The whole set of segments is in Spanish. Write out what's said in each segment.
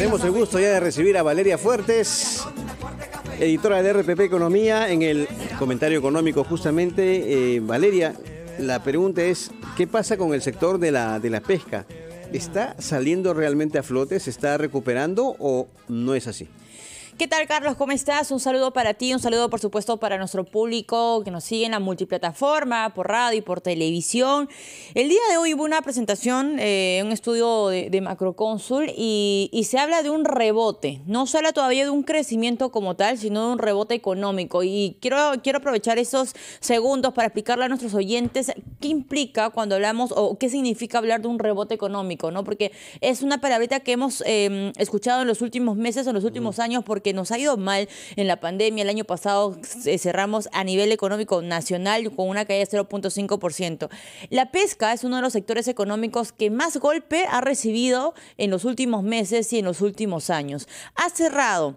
Tenemos el gusto ya de recibir a Valeria Fuertes, editora de RPP Economía, en el comentario económico justamente. Eh, Valeria, la pregunta es, ¿qué pasa con el sector de la, de la pesca? ¿Está saliendo realmente a flote? ¿Se está recuperando o no es así? ¿Qué tal, Carlos? ¿Cómo estás? Un saludo para ti, un saludo, por supuesto, para nuestro público que nos sigue en la multiplataforma, por radio y por televisión. El día de hoy hubo una presentación eh, un estudio de, de Macrocónsul y, se habla de un rebote. No se habla todavía de un crecimiento como tal, sino de un rebote económico. Y quiero, quiero aprovechar esos segundos para explicarle a nuestros oyentes qué implica cuando hablamos o qué significa hablar de un rebote económico, ¿no? Porque es una palabrita que hemos em, escuchado en los últimos meses, o en los últimos años, porque nos ha ido mal en la pandemia. El año pasado eh, cerramos a nivel económico nacional con una caída de 0.5%. La pesca es uno de los sectores económicos que más golpe ha recibido en los últimos meses y en los últimos años. Ha cerrado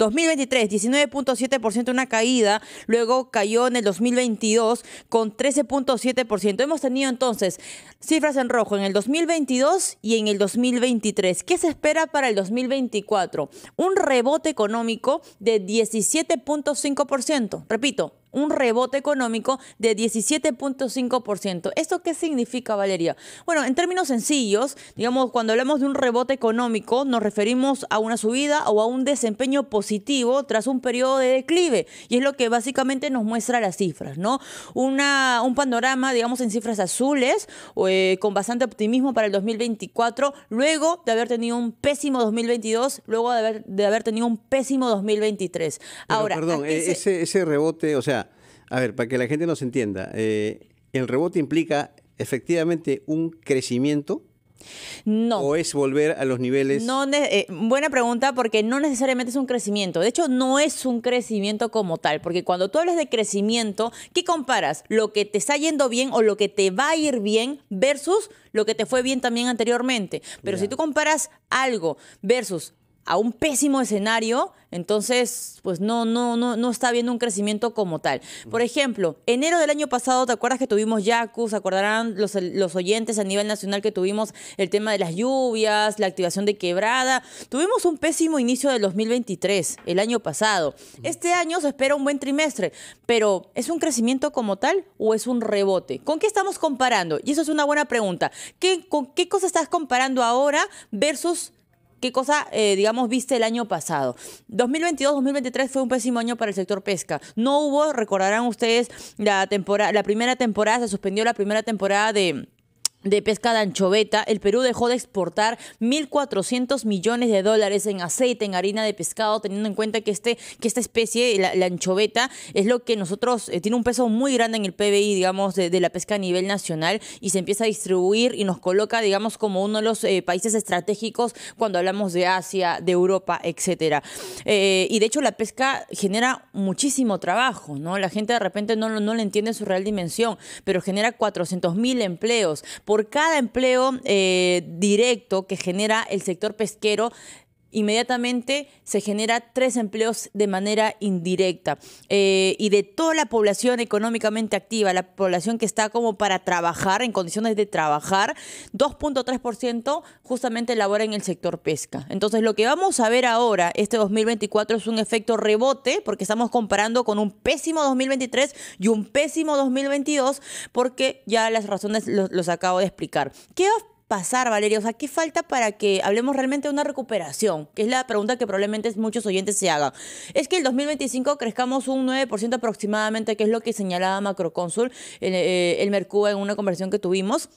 2023, 19.7%, una caída. Luego cayó en el 2022 con 13.7%. Hemos tenido entonces cifras en rojo en el 2022 y en el 2023. ¿Qué se espera para el 2024? Un rebote económico de 17.5%. Repito, un rebote económico de 17.5%. ¿Esto qué significa, Valeria? Bueno, en términos sencillos, digamos, cuando hablamos de un rebote económico, nos referimos a una subida o a un desempeño positivo tras un periodo de declive. Y es lo que básicamente nos muestra las cifras, ¿no? Una, un panorama, digamos, en cifras azules, eh, con bastante optimismo para el 2024, luego de haber tenido un pésimo 2022, luego de haber, de haber tenido un pésimo 2023. Ahora, perdón, e, ese, ese rebote, o sea, a ver, para que la gente nos entienda, eh, ¿el rebote implica efectivamente un crecimiento? No. ¿O es volver a los niveles? No, eh, buena pregunta, porque no necesariamente es un crecimiento. De hecho, no es un crecimiento como tal, porque cuando tú hablas de crecimiento, ¿qué comparas? Lo que te está yendo bien o lo que te va a ir bien versus lo que te fue bien también anteriormente. Pero si tú comparas algo versus a un pésimo escenario, entonces, pues no, no, no, no está habiendo un crecimiento como tal. Por ejemplo, enero del año pasado, ¿te acuerdas que tuvimos ¿Se Acordarán los, los oyentes a nivel nacional que tuvimos el tema de las lluvias, la activación de quebrada. Tuvimos un pésimo inicio del 2023, el año pasado. Este año se espera un buen trimestre, pero ¿es un crecimiento como tal o es un rebote? ¿Con qué estamos comparando? Y eso es una buena pregunta. ¿Qué, ¿Con qué cosa estás comparando ahora versus qué cosa, eh, digamos, viste el año pasado. 2022-2023 fue un pésimo año para el sector pesca. No hubo, recordarán ustedes, la, temporada, la primera temporada, se suspendió la primera temporada de de pesca de anchoveta, el Perú dejó de exportar 1.400 millones de dólares en aceite, en harina de pescado, teniendo en cuenta que, este, que esta especie, la, anchoveta, es lo que nosotros, eh, tiene un peso muy grande en el PBI, digamos, de, la pesca a nivel nacional y se empieza a distribuir y nos coloca, digamos, como uno de los eh, países estratégicos cuando hablamos de Asia, de Europa, etc. Eh, y de hecho la pesca genera muchísimo trabajo, ¿no? La gente de repente no, no le entiende su real dimensión, pero genera 400.000 empleos por cada empleo eh, directo que genera el sector pesquero, inmediatamente se genera tres empleos de manera indirecta. Eh, y de toda la población económicamente activa, la población que está como para trabajar, en condiciones de trabajar, 2.3% justamente labora en el sector pesca. Entonces lo que vamos a ver ahora, este 2024, es un efecto rebote, porque estamos comparando con un pésimo 2023 y un pésimo 2022, porque ya las razones los, acabo de explicar. ¿Qué pasar, Valeria? O sea, ¿qué falta para que hablemos realmente de una recuperación? Que es la pregunta que probablemente muchos oyentes se hagan. Es que el 2025 crezcamos un 9% aproximadamente, que es lo que señalaba Macroconsul, el, eh, el Mercú en una conversación que tuvimos.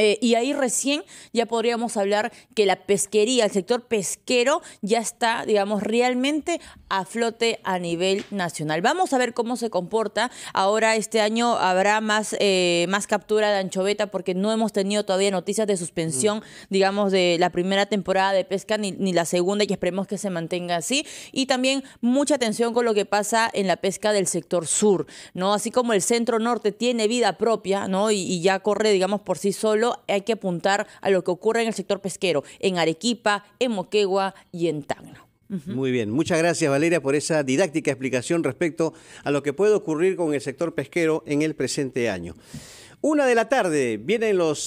Eh, y ahí recién ya podríamos hablar que la pesquería, el sector pesquero, ya está, digamos, realmente a flote a nivel nacional. Vamos a ver cómo se comporta. Ahora este año habrá más, eh, más captura de anchoveta porque no hemos tenido todavía noticias de suspensión, mm. digamos, de la primera temporada de pesca ni, la segunda y esperemos que se mantenga así. Y también mucha atención con lo que pasa en la pesca del sector sur, ¿no? Así como el centro norte tiene vida propia, ¿no? y ya corre, digamos, por sí solo hay que apuntar a lo que ocurre en el sector pesquero, en Arequipa, en Moquegua y en Tacna. Muy bien, muchas gracias Valeria por esa didáctica explicación respecto a lo que puede ocurrir con el sector pesquero en el presente año. Una de la tarde, vienen los